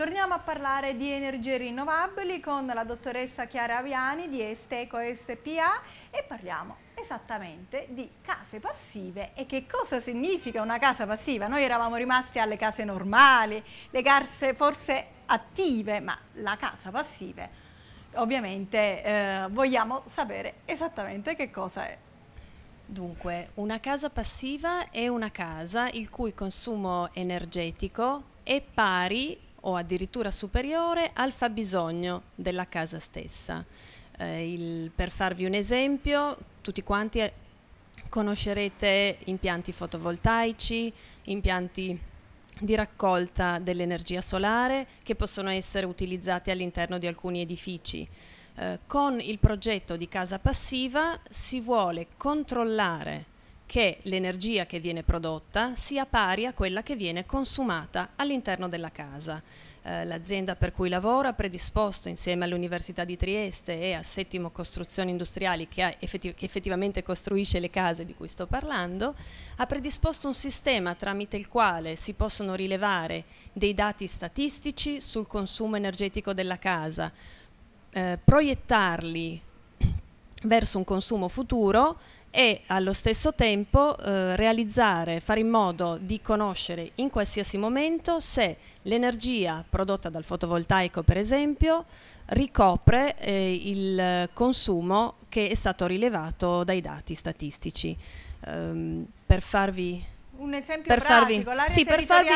Torniamo a parlare di energie rinnovabili con la dottoressa Chiara Aviani di Esteco SPA e parliamo esattamente di case passive e che cosa significa una casa passiva. Noi eravamo rimasti alle case normali, le case forse attive, ma la casa passiva ovviamente eh, vogliamo sapere esattamente che cosa è. Dunque, una casa passiva è una casa il cui consumo energetico è pari o addirittura superiore al fabbisogno della casa stessa. Eh, il, per farvi un esempio, tutti quanti eh, conoscerete impianti fotovoltaici, impianti di raccolta dell'energia solare che possono essere utilizzati all'interno di alcuni edifici. Eh, con il progetto di casa passiva si vuole controllare che l'energia che viene prodotta sia pari a quella che viene consumata all'interno della casa. Eh, l'azienda per cui lavoro ha predisposto insieme all'Università di Trieste e a Settimo Costruzioni Industriali che, effetti- che effettivamente costruisce le case di cui sto parlando, ha predisposto un sistema tramite il quale si possono rilevare dei dati statistici sul consumo energetico della casa, eh, proiettarli verso un consumo futuro e allo stesso tempo eh, realizzare, fare in modo di conoscere in qualsiasi momento se l'energia prodotta dal fotovoltaico, per esempio, ricopre eh, il consumo che è stato rilevato dai dati statistici. Um, per farvi un esempio per pratico, farvi, sì, per farvi,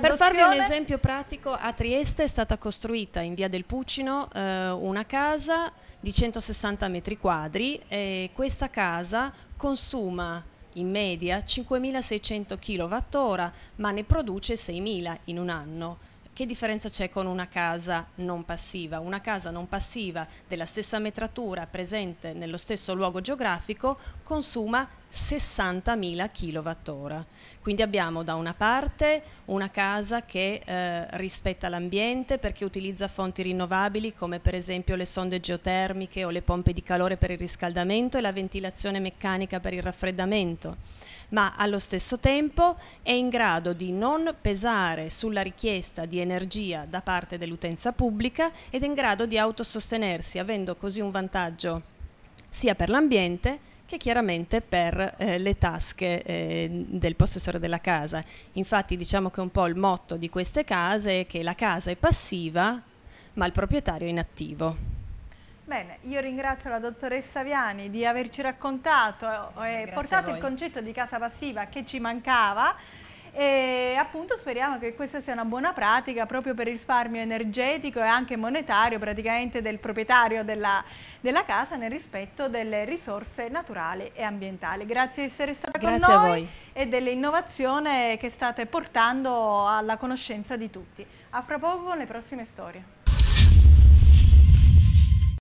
per farvi, un esempio pratico, a Trieste è stata costruita in via del Pucino eh, una casa di 160 metri quadri e questa casa consuma in media 5.600 kWh ma ne produce 6.000 in un anno che differenza c'è con una casa non passiva? Una casa non passiva della stessa metratura presente nello stesso luogo geografico consuma 60.000 kWh. Quindi abbiamo da una parte una casa che eh, rispetta l'ambiente perché utilizza fonti rinnovabili come per esempio le sonde geotermiche o le pompe di calore per il riscaldamento e la ventilazione meccanica per il raffreddamento ma allo stesso tempo è in grado di non pesare sulla richiesta di energia da parte dell'utenza pubblica ed è in grado di autosostenersi, avendo così un vantaggio sia per l'ambiente che chiaramente per eh, le tasche eh, del possessore della casa. Infatti diciamo che un po' il motto di queste case è che la casa è passiva ma il proprietario è inattivo. Bene, io ringrazio la dottoressa Viani di averci raccontato eh, e eh, portato il concetto di casa passiva che ci mancava e appunto speriamo che questa sia una buona pratica proprio per il risparmio energetico e anche monetario praticamente del proprietario della, della casa nel rispetto delle risorse naturali e ambientali. Grazie di essere stata Grazie con noi e dell'innovazione che state portando alla conoscenza di tutti. A fra poco le prossime storie.